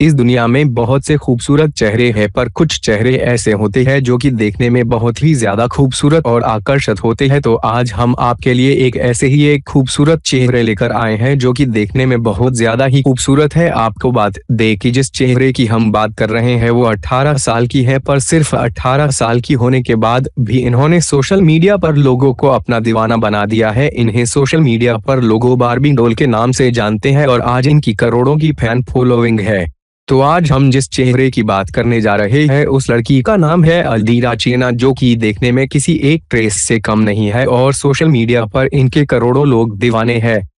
इस दुनिया में बहुत से खूबसूरत चेहरे हैं पर कुछ चेहरे ऐसे होते हैं जो कि देखने में बहुत ही ज्यादा खूबसूरत और आकर्षक होते हैं तो आज हम आपके लिए एक ऐसे ही एक खूबसूरत चेहरे लेकर आए हैं जो कि देखने में बहुत ज्यादा ही खूबसूरत है आपको बात दे कि जिस चेहरे की हम बात कर रहे हैं वो अठारह साल की है पर सिर्फ अठारह साल की होने के बाद भी इन्होंने सोशल मीडिया पर लोगों को अपना दीवाना बना दिया है इन्हें सोशल मीडिया पर लोगो बारबी डोल के नाम से जानते हैं और आज इनकी करोड़ों की फैन फॉलोइंग है तो आज हम जिस चेहरे की बात करने जा रहे हैं उस लड़की का नाम है अलदीरा चेना जो कि देखने में किसी एक ट्रेस से कम नहीं है और सोशल मीडिया पर इनके करोड़ों लोग दीवाने हैं